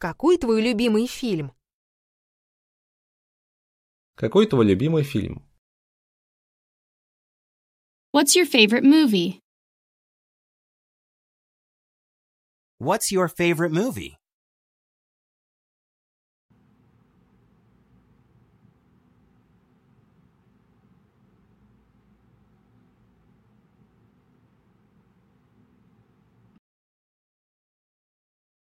Какой твой любимый фильм? Какой твой любимый фильм? What's your favorite movie? What's your favorite movie?